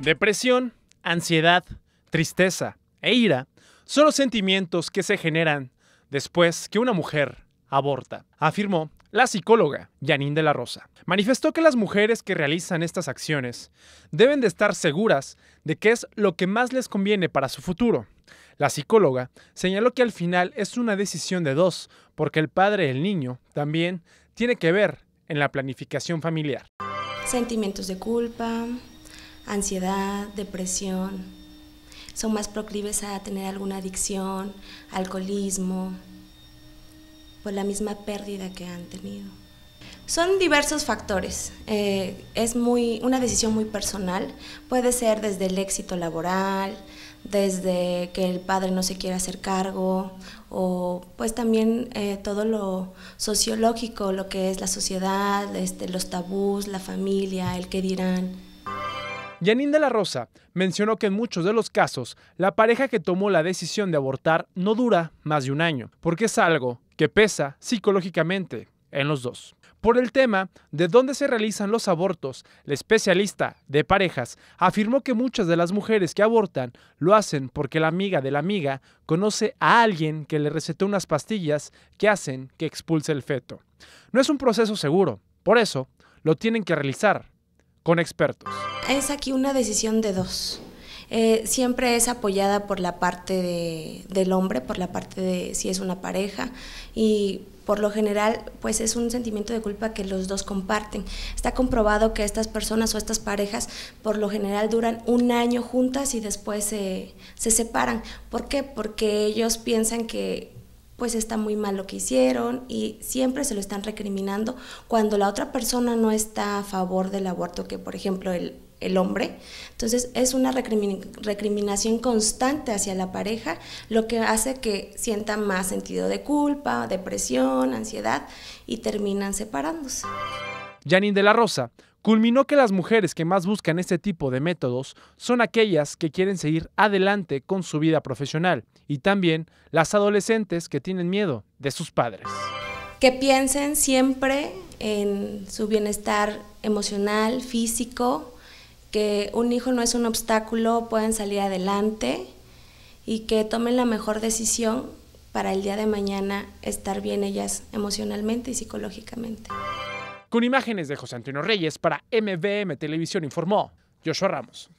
Depresión, ansiedad, tristeza e ira son los sentimientos que se generan después que una mujer aborta, afirmó la psicóloga Janine de la Rosa. Manifestó que las mujeres que realizan estas acciones deben de estar seguras de que es lo que más les conviene para su futuro. La psicóloga señaló que al final es una decisión de dos, porque el padre el niño también tiene que ver en la planificación familiar. Sentimientos de culpa, ansiedad, depresión. Son más proclives a tener alguna adicción, alcoholismo, por la misma pérdida que han tenido. Son diversos factores. Eh, es muy, una decisión muy personal. Puede ser desde el éxito laboral, desde que el padre no se quiera hacer cargo, o pues también eh, todo lo sociológico, lo que es la sociedad, este, los tabús, la familia, el que dirán. Janine de la Rosa mencionó que en muchos de los casos, la pareja que tomó la decisión de abortar no dura más de un año, porque es algo que pesa psicológicamente en los dos. Por el tema de dónde se realizan los abortos, la especialista de parejas afirmó que muchas de las mujeres que abortan lo hacen porque la amiga de la amiga conoce a alguien que le recetó unas pastillas que hacen que expulse el feto. No es un proceso seguro, por eso lo tienen que realizar con expertos. Es aquí una decisión de dos. Eh, siempre es apoyada por la parte del hombre, por la parte de si es una pareja y por lo general pues es un sentimiento de culpa que los dos comparten. Está comprobado que estas personas o estas parejas por lo general duran un año juntas y después se, se separan. ¿Por qué? Porque ellos piensan que pues está muy mal lo que hicieron y siempre se lo están recriminando cuando la otra persona no está a favor del aborto, que por ejemplo el, hombre. Entonces es una recriminación constante hacia la pareja, lo que hace que sientan más sentido de culpa, depresión, ansiedad y terminan separándose. Janine de la Rosa Culminó que las mujeres que más buscan este tipo de métodos son aquellas que quieren seguir adelante con su vida profesional y también las adolescentes que tienen miedo de sus padres. Que piensen siempre en su bienestar emocional, físico, que un hijo no es un obstáculo, pueden salir adelante y que tomen la mejor decisión para el día de mañana estar bien ellas emocionalmente y psicológicamente. Con imágenes de José Antonio Reyes para MVM Televisión informó Joshua Ramos.